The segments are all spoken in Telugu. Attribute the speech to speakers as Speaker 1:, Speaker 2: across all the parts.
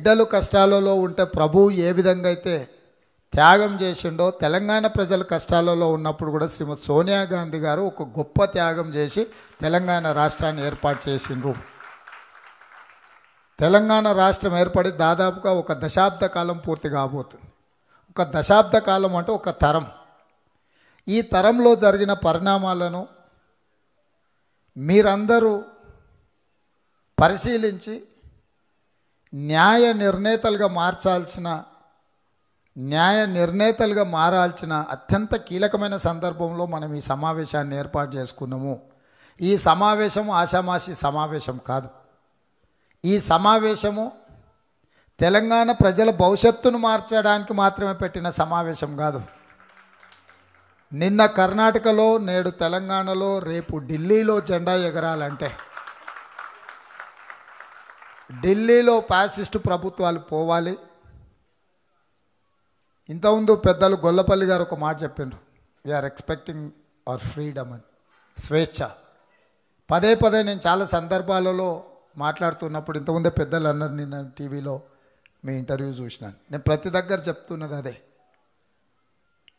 Speaker 1: బిడ్డలు కష్టాలలో ఉంటే ప్రభువు ఏ విధంగా అయితే త్యాగం చేసిండో తెలంగాణ ప్రజల కష్టాలలో ఉన్నప్పుడు కూడా శ్రీమతి సోనియా గాంధీ గారు ఒక గొప్ప త్యాగం చేసి తెలంగాణ రాష్ట్రాన్ని ఏర్పాటు చేసిండ్రు తెలంగాణ రాష్ట్రం ఏర్పడి దాదాపుగా ఒక దశాబ్ద కాలం పూర్తి కాబోతుంది ఒక దశాబ్ద కాలం అంటే ఒక తరం ఈ తరంలో జరిగిన పరిణామాలను మీరందరూ పరిశీలించి న్యాయ నిర్ణేతలుగా మార్చాల్సిన న్యాయ నిర్ణేతలుగా మారాల్సిన అత్యంత కీలకమైన సందర్భంలో మనం ఈ సమావేశాన్ని ఏర్పాటు చేసుకున్నాము ఈ సమావేశం ఆషామాషి సమావేశం కాదు ఈ సమావేశము తెలంగాణ ప్రజల భవిష్యత్తును మార్చడానికి మాత్రమే పెట్టిన సమావేశం కాదు నిన్న కర్ణాటకలో నేడు తెలంగాణలో రేపు ఢిల్లీలో జెండా ఎగరాలంటే ఢిల్లీలో ఫ్యాసిస్ట్ ప్రభుత్వాలు పోవాలి ఇంతకుముందు పెద్దలు గొల్లపల్లి గారు ఒక మాట చెప్పిండ్రు వీఆర్ ఎక్స్పెక్టింగ్ అవర్ ఫ్రీడమ్ అని స్వేచ్ఛ పదే పదే నేను చాలా సందర్భాలలో మాట్లాడుతున్నప్పుడు ఇంతకుముందే పెద్దలు అన్నారు నేను టీవీలో మీ ఇంటర్వ్యూ చూసినాను నేను ప్రతి దగ్గర చెప్తున్నది అదే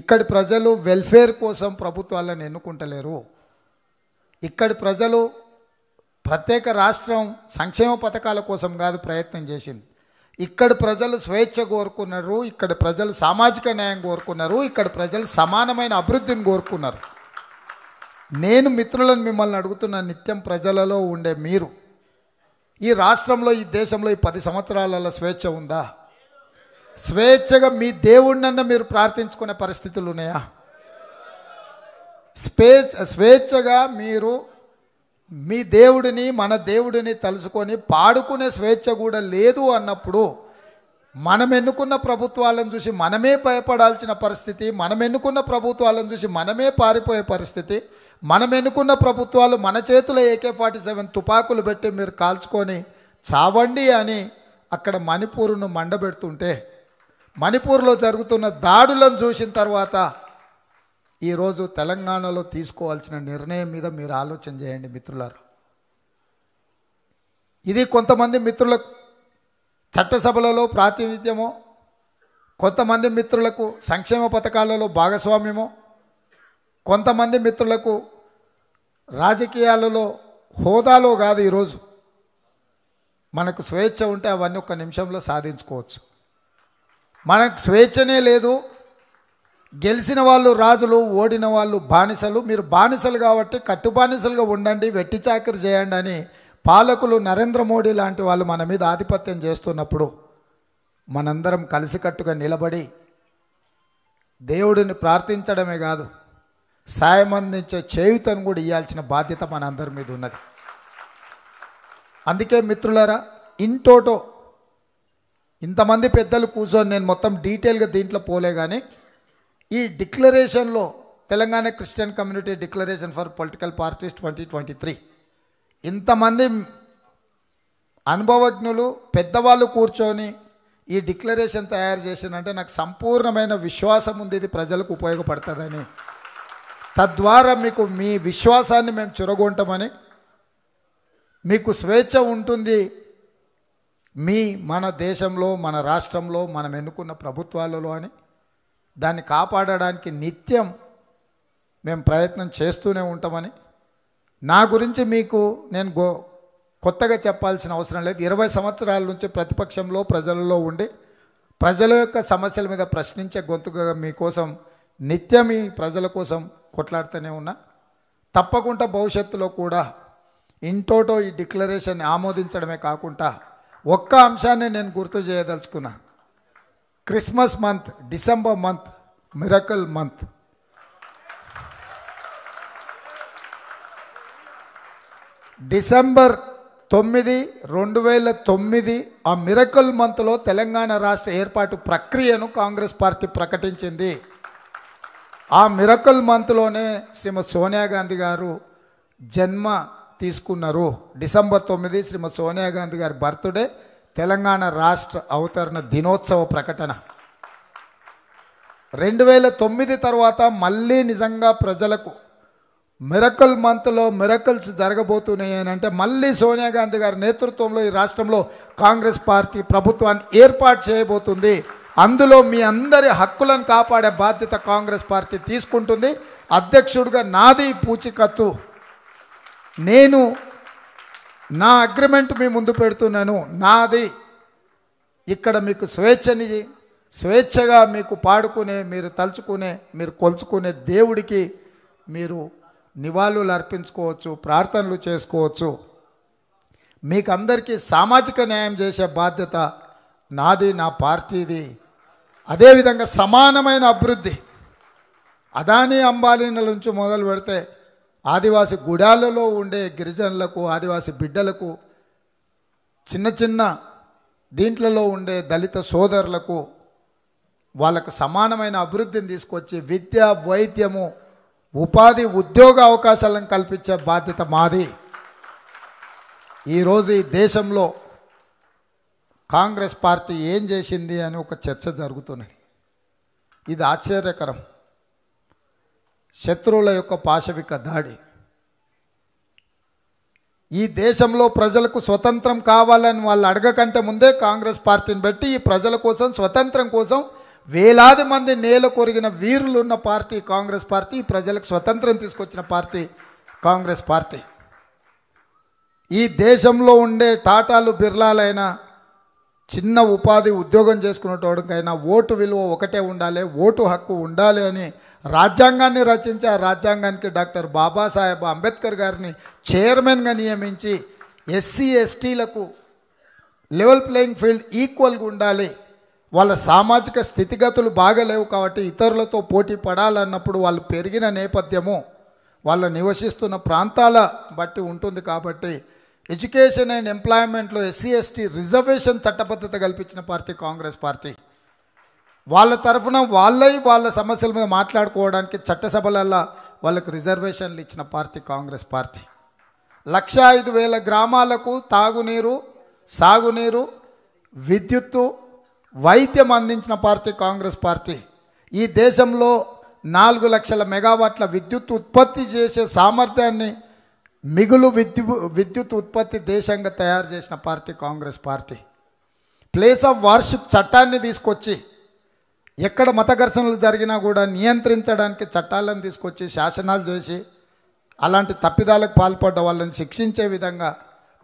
Speaker 1: ఇక్కడి ప్రజలు వెల్ఫేర్ కోసం ప్రభుత్వాలను ఎన్నుకుంటలేరు ఇక్కడి ప్రజలు ప్రత్యేక రాష్ట్రం సంక్షేమ పథకాల కోసం కాదు ప్రయత్నం చేసింది ఇక్కడ ప్రజలు స్వేచ్ఛ కోరుకున్నారు ఇక్కడ ప్రజలు సామాజిక న్యాయం కోరుకున్నారు ఇక్కడ ప్రజలు సమానమైన అభివృద్ధిని కోరుకున్నారు నేను మిత్రులను మిమ్మల్ని అడుగుతున్న నిత్యం ప్రజలలో ఉండే మీరు ఈ రాష్ట్రంలో ఈ దేశంలో ఈ పది సంవత్సరాలలో స్వేచ్ఛ ఉందా స్వేచ్ఛగా మీ దేవుణ్ణన్న మీరు ప్రార్థించుకునే పరిస్థితులు ఉన్నాయా స్వేచ్ఛ స్వేచ్ఛగా మీరు మీ దేవుడిని మన దేవుడిని తలుసుకొని పాడుకునే స్వేచ్ఛ కూడా లేదు అన్నప్పుడు మనం ఎన్నుకున్న ప్రభుత్వాలను చూసి మనమే భయపడాల్సిన పరిస్థితి మనం ఎన్నుకున్న ప్రభుత్వాలను చూసి మనమే పారిపోయే పరిస్థితి మనం ఎన్నుకున్న ప్రభుత్వాలు మన చేతిలో ఏకే ఫార్టీ సెవెన్ తుపాకులు పెట్టి మీరు కాల్చుకొని చావండి అని అక్కడ మణిపూర్ను మండబెడుతుంటే మణిపూర్లో జరుగుతున్న దాడులను చూసిన తర్వాత ఈరోజు తెలంగాణలో తీసుకోవాల్సిన నిర్ణయం మీద మీరు ఆలోచన చేయండి మిత్రులారు ఇది కొంతమంది మిత్రులకు చట్టసభలలో ప్రాతినిధ్యమో కొంతమంది మిత్రులకు సంక్షేమ పథకాలలో భాగస్వామ్యమో కొంతమంది మిత్రులకు రాజకీయాలలో హోదాలో కాదు ఈరోజు మనకు స్వేచ్ఛ ఉంటే అవన్నీ ఒక్క నిమిషంలో సాధించుకోవచ్చు మనకు స్వేచ్ఛనే లేదు గెలిచిన వాళ్ళు రాజులు ఓడిన వాళ్ళు బానిసలు మీరు బానిసలు కాబట్టి కట్టు బానిసలుగా ఉండండి వెట్టి చాకరి చేయండి అని పాలకులు నరేంద్ర మోడీ లాంటి వాళ్ళు మన మీద ఆధిపత్యం చేస్తున్నప్పుడు మనందరం కలిసికట్టుగా నిలబడి దేవుడిని ప్రార్థించడమే కాదు సాయం అందించే చేయుతను కూడా ఇవ్వాల్సిన బాధ్యత మనందరి మీద ఉన్నది అందుకే మిత్రులారా ఇంటోటో ఇంతమంది పెద్దలు కూర్చొని నేను మొత్తం డీటెయిల్గా దీంట్లో పోలే కానీ ఈ డిక్లరేషన్లో Telangana Christian community declaration for political parties twenty twenty three ఇంతమంది అనుభవజ్ఞులు పెద్దవాళ్ళు కూర్చొని ఈ డిక్లరేషన్ తయారు చేసిందంటే నాకు సంపూర్ణమైన విశ్వాసం ఉంది ఇది ప్రజలకు ఉపయోగపడుతుందని తద్వారా మీకు మీ విశ్వాసాన్ని మేము చురగొంటామని మీకు స్వేచ్ఛ ఉంటుంది మీ మన దేశంలో మన రాష్ట్రంలో మనం ఎన్నుకున్న ప్రభుత్వాలలో అని దాన్ని కాపాడడానికి నిత్యం మేము ప్రయత్నం చేస్తూనే ఉంటామని నా గురించి మీకు నేను గో కొత్తగా చెప్పాల్సిన అవసరం లేదు ఇరవై సంవత్సరాల నుంచి ప్రతిపక్షంలో ప్రజలలో ఉండి ప్రజల యొక్క సమస్యల మీద ప్రశ్నించే గొంతుగా మీకోసం నిత్యం ఈ ప్రజల కోసం కొట్లాడుతూనే ఉన్నా తప్పకుండా భవిష్యత్తులో కూడా ఇంటోటో ఈ డిక్లరేషన్ ఆమోదించడమే కాకుండా ఒక్క అంశాన్ని నేను గుర్తు చేయదలుచుకున్నాను Christmas month December month miracle month December తొమ్మిది రెండు వేల తొమ్మిది ఆ మిరకల్ మంత్లో తెలంగాణ రాష్ట్ర ఏర్పాటు ప్రక్రియను కాంగ్రెస్ పార్టీ ప్రకటించింది ఆ మిరకల్ మంత్లోనే శ్రీమతి సోనియా గాంధీ గారు జన్మ తీసుకున్నారు డిసెంబర్ తొమ్మిది శ్రీమతి సోనియా గాంధీ గారి బర్త్డే తెలంగాణ రాష్ట్ర అవతరణ దినోత్సవ ప్రకటన రెండు వేల తొమ్మిది తర్వాత మళ్ళీ నిజంగా ప్రజలకు మిరకల్ మంత్లో మిరకల్స్ జరగబోతున్నాయని అంటే మళ్ళీ సోనియా గాంధీ గారి నేతృత్వంలో ఈ రాష్ట్రంలో కాంగ్రెస్ పార్టీ ప్రభుత్వాన్ని ఏర్పాటు చేయబోతుంది అందులో మీ అందరి హక్కులను కాపాడే బాధ్యత కాంగ్రెస్ పార్టీ తీసుకుంటుంది అధ్యక్షుడిగా నాది పూచికత్తు నేను నా అగ్రిమెంట్ మీ ముందు పెడుతున్నాను నాది ఇక్కడ మీకు స్వేచ్ఛని స్వేచ్ఛగా మీకు పాడుకునే మీరు తలుచుకునే మీరు కొలుచుకునే దేవుడికి మీరు నివాళులు అర్పించుకోవచ్చు ప్రార్థనలు చేసుకోవచ్చు మీకు అందరికీ సామాజిక న్యాయం చేసే బాధ్యత నాది నా పార్టీది అదేవిధంగా సమానమైన అభివృద్ధి అదానీ అంబానీల నుంచి మొదలు పెడితే ఆదివాసి గుడాలలో ఉండే గిరిజనులకు ఆదివాసి బిడ్డలకు చిన్న చిన్న దీంట్లలో ఉండే దళిత సోదరులకు వాళ్ళకు సమానమైన అభివృద్ధిని తీసుకొచ్చి విద్య వైద్యము ఉపాధి ఉద్యోగ అవకాశాలను కల్పించే బాధ్యత మాది ఈరోజు ఈ దేశంలో కాంగ్రెస్ పార్టీ ఏం చేసింది అని ఒక చర్చ జరుగుతున్నది ఇది ఆశ్చర్యకరం శత్రువుల యొక్క పాశవిక దాడి ఈ దేశంలో ప్రజలకు స్వతంత్రం కావాలని వాళ్ళు అడగకంటే ముందే కాంగ్రెస్ పార్టీని బట్టి ఈ ప్రజల కోసం స్వతంత్రం కోసం వేలాది మంది నేల కొరిగిన వీరులు ఉన్న పార్టీ కాంగ్రెస్ పార్టీ ప్రజలకు స్వతంత్రం తీసుకొచ్చిన పార్టీ కాంగ్రెస్ పార్టీ ఈ దేశంలో ఉండే టాటాలు బిర్లాలైనా చిన్న ఉపాధి ఉద్యోగం చేసుకునేటోడికైనా ఓటు విలువ ఒకటే ఉండాలి ఓటు హక్కు ఉండాలి అని రాజ్యాంగాన్ని రచించి ఆ రాజ్యాంగానికి డాక్టర్ బాబాసాహెబ్ అంబేద్కర్ గారిని చైర్మన్గా నియమించి ఎస్సీ ఎస్టీలకు లెవెల్ ప్లేయింగ్ ఫీల్డ్ ఈక్వల్గా ఉండాలి వాళ్ళ సామాజిక స్థితిగతులు బాగలేవు కాబట్టి ఇతరులతో పోటీ పడాలన్నప్పుడు వాళ్ళు పెరిగిన నేపథ్యము వాళ్ళు నివసిస్తున్న ప్రాంతాల బట్టి ఉంటుంది కాబట్టి ఎడ్యుకేషన్ అండ్ ఎంప్లాయ్మెంట్లో ఎస్సీ ఎస్టీ రిజర్వేషన్ చట్టబద్ధత కల్పించిన పార్టీ కాంగ్రెస్ పార్టీ వాళ్ళ తరఫున వాళ్ళై వాళ్ళ సమస్యల మీద మాట్లాడుకోవడానికి చట్టసభలల్ల వాళ్ళకు రిజర్వేషన్లు ఇచ్చిన పార్టీ కాంగ్రెస్ పార్టీ లక్ష ఐదు వేల గ్రామాలకు తాగునీరు సాగునీరు విద్యుత్తు వైద్యం అందించిన పార్టీ కాంగ్రెస్ పార్టీ ఈ దేశంలో నాలుగు లక్షల మెగావాట్ల విద్యుత్ ఉత్పత్తి చేసే సామర్థ్యాన్ని మిగులు విద్యు విద్యుత్ ఉత్పత్తి దేశంగా తయారు చేసిన party Congress party place of worship చట్టాన్ని తీసుకొచ్చి ఎక్కడ మత ఘర్షణలు జరిగినా కూడా నియంత్రించడానికి చట్టాలను తీసుకొచ్చి శాసనాలు చేసి అలాంటి తప్పిదాలకు పాల్పడ్డ వాళ్ళని శిక్షించే విధంగా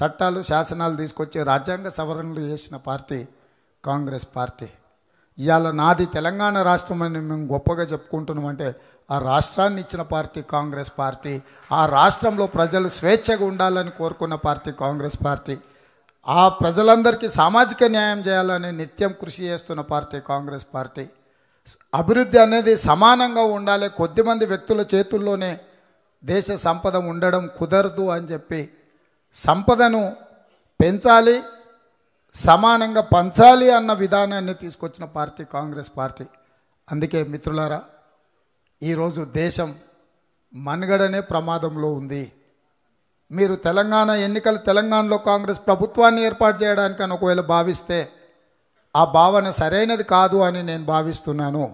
Speaker 1: చట్టాలు శాసనాలు తీసుకొచ్చి రాజ్యాంగ సవరణలు చేసిన పార్టీ కాంగ్రెస్ పార్టీ ఇవాళ నాది తెలంగాణ రాష్ట్రం అని మేము గొప్పగా చెప్పుకుంటున్నాం అంటే ఆ రాష్ట్రాన్ని ఇచ్చిన పార్టీ కాంగ్రెస్ పార్టీ ఆ రాష్ట్రంలో ప్రజలు స్వేచ్ఛగా ఉండాలని కోరుకున్న పార్టీ కాంగ్రెస్ పార్టీ ఆ ప్రజలందరికీ సామాజిక న్యాయం చేయాలని నిత్యం కృషి చేస్తున్న పార్టీ కాంగ్రెస్ పార్టీ అభివృద్ధి అనేది సమానంగా ఉండాలి కొద్దిమంది వ్యక్తుల చేతుల్లోనే దేశ సంపద ఉండడం కుదరదు అని చెప్పి సంపదను పెంచాలి సమానంగా పంచాలి అన్న విధానాన్ని తీసుకొచ్చిన పార్టీ కాంగ్రెస్ పార్టీ అందుకే మిత్రులారా ఈరోజు దేశం మనుగడనే ప్రమాదంలో ఉంది మీరు తెలంగాణ ఎన్నికలు తెలంగాణలో కాంగ్రెస్ ప్రభుత్వాన్ని ఏర్పాటు అని ఒకవేళ భావిస్తే ఆ భావన సరైనది కాదు అని నేను భావిస్తున్నాను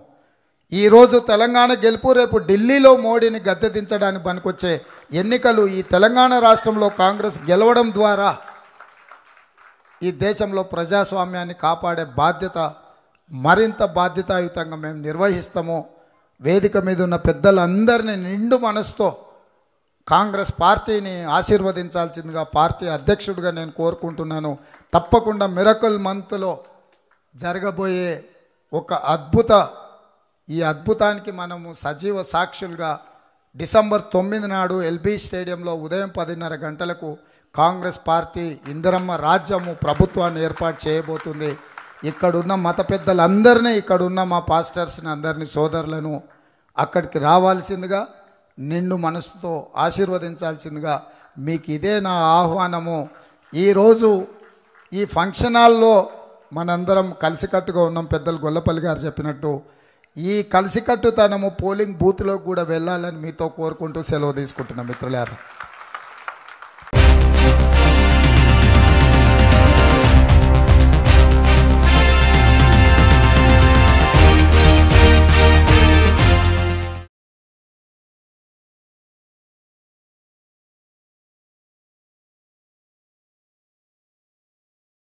Speaker 1: ఈరోజు తెలంగాణ గెలుపు రేపు ఢిల్లీలో మోడీని గద్దె దించడానికి పనికొచ్చే ఎన్నికలు ఈ తెలంగాణ రాష్ట్రంలో కాంగ్రెస్ గెలవడం ద్వారా ఈ దేశంలో ప్రజాస్వామ్యాన్ని కాపాడే బాధ్యత మరింత బాధ్యతాయుతంగా మేము నిర్వహిస్తాము వేదిక మీద ఉన్న పెద్దలందరినీ నిండు మనసుతో కాంగ్రెస్ పార్టీని ఆశీర్వదించాల్సిందిగా పార్టీ అధ్యక్షుడిగా నేను కోరుకుంటున్నాను తప్పకుండా మిరకల్ మంత్లో జరగబోయే ఒక అద్భుత ఈ అద్భుతానికి మనము సజీవ సాక్షులుగా డిసెంబర్ తొమ్మిది నాడు ఎల్బీ స్టేడియంలో ఉదయం పదిన్నర గంటలకు కాంగ్రెస్ పార్టీ ఇందిరమ్మ రాజ్యము ప్రభుత్వాన్ని ఏర్పాటు చేయబోతుంది ఇక్కడున్న మత పెద్దలందరినీ ఇక్కడున్న మా పాస్టర్స్ని అందరినీ సోదరులను అక్కడికి రావాల్సిందిగా నిండు మనసుతో ఆశీర్వదించాల్సిందిగా మీకు ఇదే నా ఆహ్వానము ఈరోజు ఈ ఫంక్షన్ హాల్లో మనందరం కలిసికట్టుగా ఉన్నాం పెద్దలు గొల్లపల్లి గారు చెప్పినట్టు ఈ కలిసికట్టుతనము పోలింగ్ బూత్లోకి కూడా వెళ్ళాలని మీతో కోరుకుంటూ సెలవు తీసుకుంటున్నాం మిత్రులారా